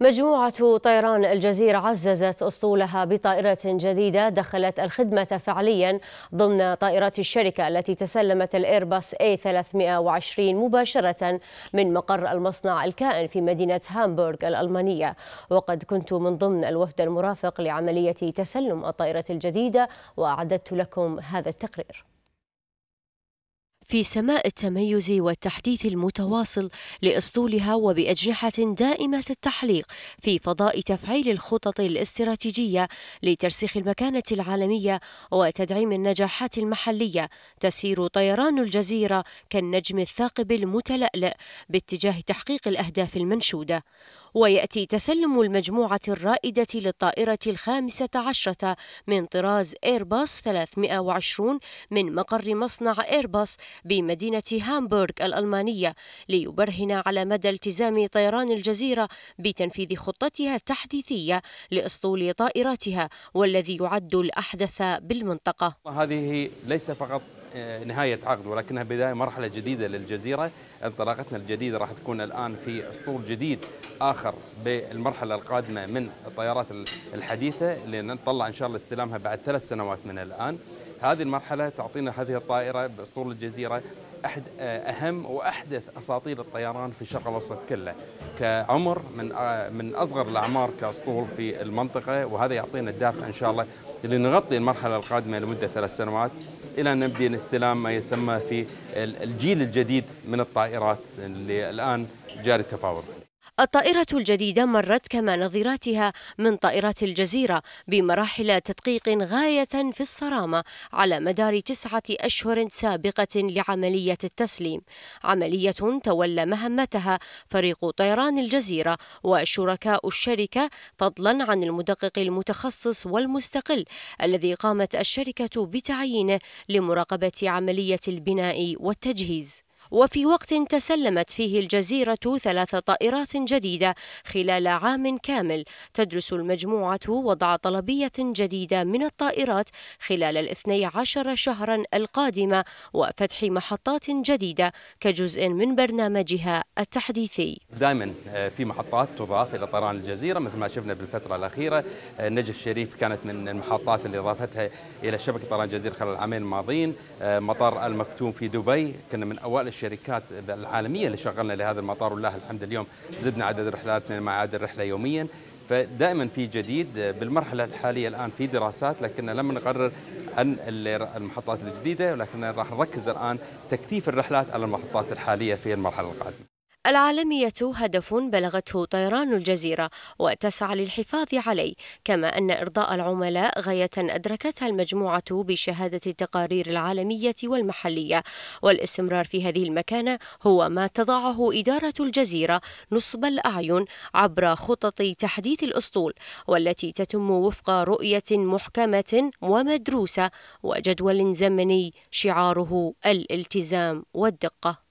مجموعة طيران الجزيرة عززت أسطولها بطائرة جديدة دخلت الخدمة فعليا ضمن طائرات الشركة التي تسلمت الإيرباص A320 مباشرة من مقر المصنع الكائن في مدينة هامبورغ الألمانية وقد كنت من ضمن الوفد المرافق لعملية تسلم الطائرة الجديدة وأعددت لكم هذا التقرير في سماء التميز والتحديث المتواصل لاسطولها وباجنحه دائمه التحليق في فضاء تفعيل الخطط الاستراتيجيه لترسيخ المكانه العالميه وتدعيم النجاحات المحليه تسير طيران الجزيره كالنجم الثاقب المتلألئ باتجاه تحقيق الاهداف المنشوده ويأتي تسلم المجموعة الرائدة للطائرة الخامسة عشرة من طراز إيرباص 320 من مقر مصنع إيرباص بمدينة هامبورغ الألمانية ليبرهن على مدى التزام طيران الجزيرة بتنفيذ خطتها التحديثية لأسطول طائراتها والذي يعد الأحدث بالمنطقة هذه ليس فقط نهاية عقد ولكنها بداية مرحلة جديدة للجزيرة انطلاقتنا الجديدة راح تكون الآن في أسطول جديد آخر بالمرحلة القادمة من الطيارات الحديثة اللي نطلع إن شاء الله استلامها بعد ثلاث سنوات من الآن هذه المرحلة تعطينا هذه الطائرة بأسطول الجزيرة احد اهم واحدث اساطير الطيران في الشرق الاوسط كله كعمر من من اصغر الاعمار كاسطول في المنطقه وهذا يعطينا الدافع ان شاء الله لنغطي المرحله القادمه لمده ثلاث سنوات الى ان نبدي استلام ما يسمى في الجيل الجديد من الطائرات اللي الان جاري التفاوض الطائرة الجديدة مرت كما نظيراتها من طائرات الجزيرة بمراحل تدقيق غاية في الصرامة على مدار تسعة أشهر سابقة لعملية التسليم عملية تولى مهمتها فريق طيران الجزيرة وشركاء الشركة فضلا عن المدقق المتخصص والمستقل الذي قامت الشركة بتعيينه لمراقبة عملية البناء والتجهيز وفي وقت تسلمت فيه الجزيرة ثلاث طائرات جديدة خلال عام كامل تدرس المجموعة وضع طلبية جديدة من الطائرات خلال الاثني عشر شهرا القادمة وفتح محطات جديدة كجزء من برنامجها التحديثي دائما آه، في محطات تضاف إلى طيران الجزيرة مثل ما شفنا بالفترة الأخيرة آه، نجف شريف كانت من المحطات اللي إضافتها إلى شبكة طيران الجزيرة خلال العامين الماضيين آه، مطار المكتوم في دبي كنا من أوائل الشركات العالميه اللي شغلنا لهذا المطار ولله الحمد اليوم زدنا عدد رحلاتنا مع عدد رحله يوميا فدائما في جديد بالمرحله الحاليه الان في دراسات لكن لم نقرر عن المحطات الجديده ولكن راح نركز الان تكثيف الرحلات على المحطات الحاليه في المرحله القادمه العالمية هدف بلغته طيران الجزيرة وتسعى للحفاظ عليه كما أن إرضاء العملاء غاية أدركتها المجموعة بشهادة التقارير العالمية والمحلية والاستمرار في هذه المكانة هو ما تضعه إدارة الجزيرة نصب الأعين عبر خطط تحديث الأسطول والتي تتم وفق رؤية محكمة ومدروسة وجدول زمني شعاره الالتزام والدقة